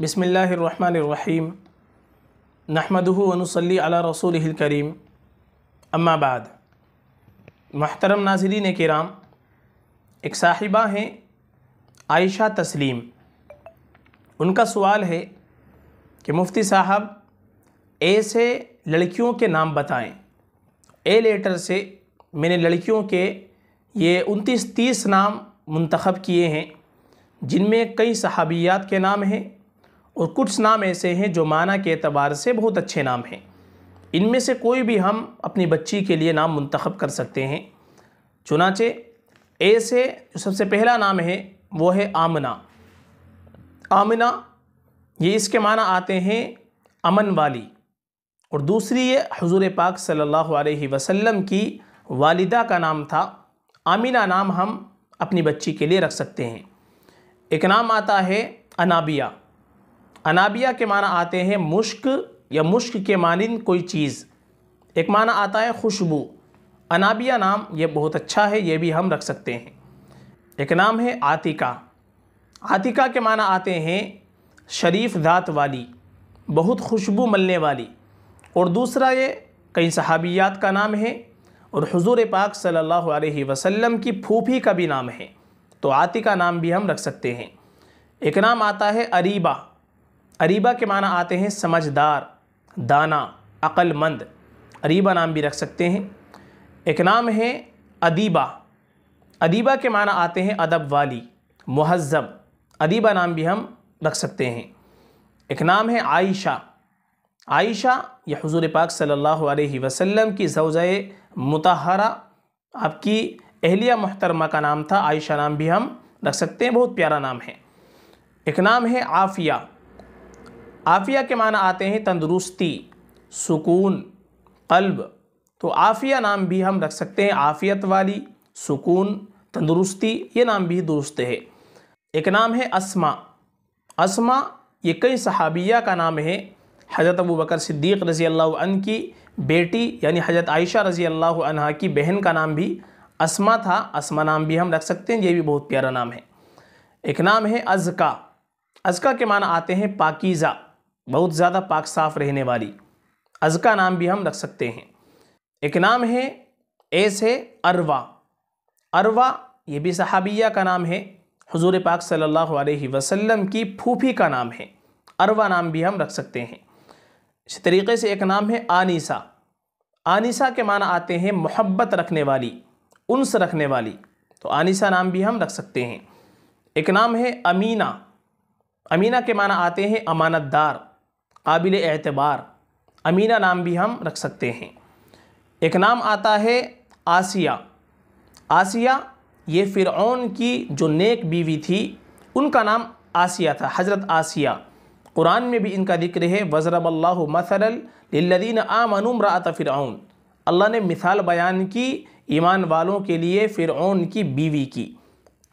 बिसमीम नहमदनसली अला रसूल करीम अम्माबाद महतरम नाजरीन कराम एक साहिबा हैं आयशा तस्लीम उनका सवाल है कि मुफ्ती साहब ए से लड़कियों के नाम बताएं ए लेटर से मैंने लड़कियों के ये उनतीस तीस नाम मंतखब किए हैं जिनमें कई सहाबियात के नाम हैं और कुछ नाम ऐसे हैं जो माना के अतबार से बहुत अच्छे नाम हैं इनमें से कोई भी हम अपनी बच्ची के लिए नाम मंतखब कर सकते हैं चुनाचे ऐसे जो सबसे पहला नाम है वो है आमना आमना ये इसके माना आते हैं अमन वाली और दूसरी ये हजूर पाक सल्लल्लाहु अलैहि वसल्लम की वालिदा का नाम था आमिना नाम हम अपनी बच्ची के लिए रख सकते हैं एक नाम आता है अनाबिया अनाबिया के माना आते हैं मुश्क या मुश्क के मानंद कोई चीज़ एक माना आता है खुशबू अनाबिया नाम ये बहुत अच्छा है ये भी हम रख सकते हैं एक नाम है आतिका आतिका के माना आते हैं शरीफ दात वाली बहुत खुशबू मलने वाली और दूसरा ये कई सहाबियात का नाम है और हुजूर पाक सल्लल्लाहु अलैहि वसल्लम की फूफी का भी नाम है तो आतिका नाम भी हम रख सकते हैं एक नाम आता है अरीबा अरीबा के माना आते हैं समझदार दाना अक्लमंद अरीबा नाम भी रख सकते हैं एक नाम है अदीबा अदीबा के माना आते हैं अदब वाली महजब अदीबा नाम भी हम रख सकते हैं एक नाम है आयशा आयशा यह हजूर पाक सल्लल्लाहु अलैहि वसल्लम की जवज़ मतहरा आपकी अहलिया महतरमा का नाम था आयशा नाम भी हम रख सकते हैं बहुत प्यारा नाम है एक नाम है आफ़िया आफिया के माना आते हैं तंदुरुस्ती सुकून कल्ब तो आफिया नाम भी हम रख सकते हैं आफियत वाली सुकून तंदुरुस्ती ये नाम भी दुरुस्त है एक नाम है असमा असमा ये कई सहाबिया का नाम है हज़रत अबू बकर सिद्दीक़ रज़ी अल्लाह अन की बेटी यानी हज़रत आयशा रज़ी अल्लाह अनहा की बहन का नाम भी असमा था असमा नाम भी हम रख सकते हैं ये भी बहुत प्यारा नाम है एक नाम है अजका अजका के माना आते हैं पाकिज़ा बहुत ज़्यादा पाक साफ रहने वाली अजका नाम भी हम रख सकते हैं एक नाम है एस है अरवा अरवा ये भी सहाबिया का नाम है हजूर पाक सल्लल्लाहु अलैहि वसल्लम की फूफी का नाम है अरवा नाम भी हम रख सकते हैं इसी तरीके से एक नाम है आनीसा आनीसा के माना आते हैं मोहब्बत रखने वाली उनस रखने वाली तो आनीसा नाम भी हम रख सकते हैं एक नाम है अमीना अमीना के माना आते हैं अमानतदार काबिल एतबार अमीना नाम भी हम रख सकते हैं एक नाम आता है आसिया आसिया ये फ़िरौन की जो नेक बीवी थी उनका नाम आसिया था हज़रत आसिया कुरान में भी इनका जिक्र है वज़रबल्ला आम आमनमरात फ़िरौन अल्लाह ने मिसाल बयान की ईमान वालों के लिए फ़िरौन की बीवी की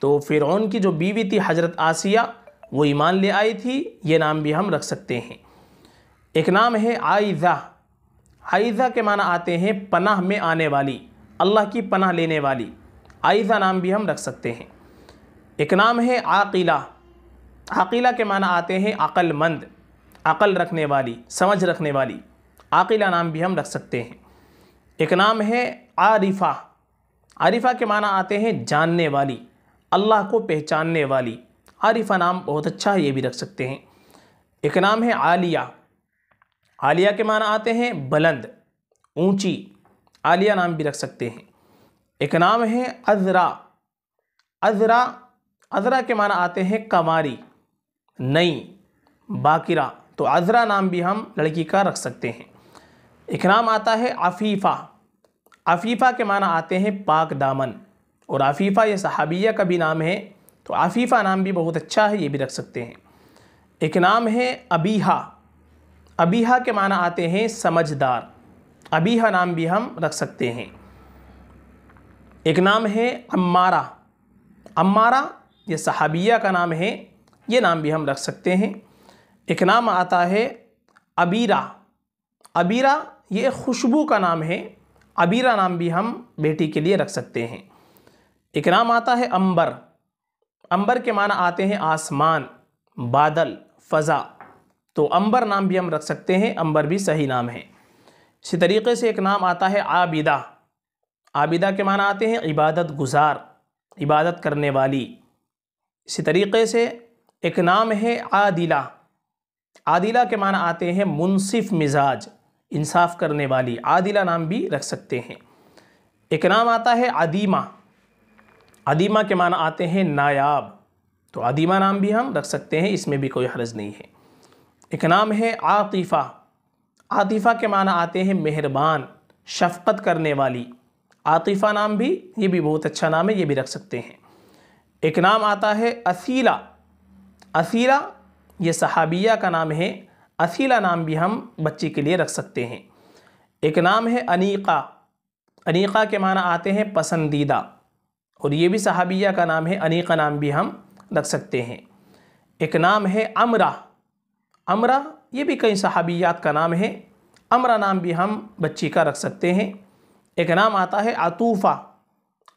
तो फ़िरौन की जो बीवी थी हज़रत आसिया वो ईमान ले आई थी ये नाम भी हम रख सकते हैं एक नाम है आयज़ा आयज़ा के माना आते हैं पनाह में आने वाली अल्लाह की पनाह लेने वाली आयज़ा नाम भी हम रख सकते हैं एक नाम है आकिला आकिला के माना आते हैं अक्लमंद अकल रखने वाली समझ रखने वाली आकिला नाम भी हम रख सकते हैं एक नाम है आरिफा आरिफा के माना आते हैं जानने वाली अल्लाह को पहचानने वाली आरिफा नाम बहुत अच्छा है ये भी रख सकते हैं एक नाम है आलिया आलिया के माना आते हैं बुलंद ऊंची आलिया नाम भी रख सकते हैं एक नाम है अजरा अजरा अजरा के माना आते हैं कमारी नई बाकिरा तो अजरा नाम भी हम लड़की का रख सकते हैं एक नाम आता है आफीफ़ा आफीफ़ा के माना आते हैं पाक दामन और आफीफ़ा ये सहाबिया का भी नाम है तो आफीफ़ा नाम भी बहुत अच्छा है ये भी रख सकते हैं एक नाम है अबीहा अबीहा के माना आते हैं समझदार अबीहा नाम भी हम रख सकते हैं एक नाम है अम्मारा अम्मारा ये सहाबिया का नाम है ये नाम भी हम रख सकते हैं एक नाम आता है अबीरा अबीरा ये खुशबू का नाम है अबीरा नाम भी हम बेटी के लिए रख सकते हैं एक नाम आता है अंबर अंबर के माना आते हैं आसमान बादल फ़ज़ा तो अंबर नाम भी हम रख सकते हैं अंबर भी सही नाम है इसी तरीके से एक नाम आता है आबिदा आबिदा के माना आते हैं इबादत गुजार इबादत करने वाली इसी तरीके से एक नाम है आदिला आदिला के माना आते हैं मुनसिफ मिजाज इंसाफ करने वाली आदिला नाम भी रख सकते हैं एक नाम आता है आदिमा आदिमा के माना आते हैं नायाब तो आदिमा नाम भी हम रख सकते हैं इसमें भी कोई हर्ज नहीं है एक नाम है आतिफ़ा आतिफ़ा के माना आते हैं मेहरबान शफ़क़त करने वाली आतिफ़ा नाम भी ये भी बहुत अच्छा नाम है ये भी रख सकते हैं एक नाम आता है असीला असीला ये सहाबिया का नाम है असीला नाम भी हम बच्चे के लिए रख सकते हैं एक नाम है अनीका अनीका के माना आते हैं पसंदीदा और ये भी सहाबिया का नाम है अनीका नाम भी हम रख सकते हैं एक नाम है अमरा अमरा ये भी कई सहाबियात का नाम है अमरा नाम भी हम बच्ची का रख सकते हैं एक नाम आता है अतूफ़ा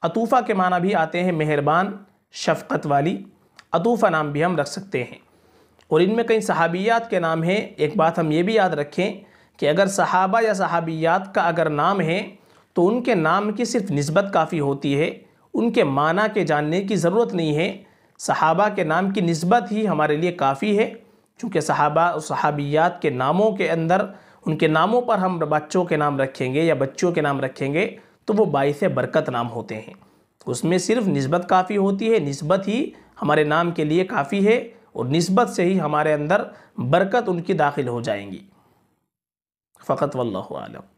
अतूफ़ा के माना भी आते हैं मेहरबान शफ़क़त वाली अतूफ़ा नाम भी हम रख सकते हैं और इनमें कई सहाबियात के नाम हैं एक बात हम ये भी याद रखें कि अगर सहाबा या सहाबियात का अगर नाम है तो उनके नाम की सिर्फ नस्बत काफ़ी होती है उनके माना के जानने की ज़रूरत नहीं है सहाबा के नाम की नस्बत ही हमारे लिए काफ़ी है चूँकि सहाबा और सहाबियात के नामों के अंदर उनके नामों पर हम बच्चों के नाम रखेंगे या बच्चों के नाम रखेंगे तो वो बाईस बरकत नाम होते हैं उसमें सिर्फ नस्बत काफ़ी होती है नस्बत ही हमारे नाम के लिए काफ़ी है और नस्बत से ही हमारे अंदर बरकत उनकी दाखिल हो जाएंगी फ़कत वल्लम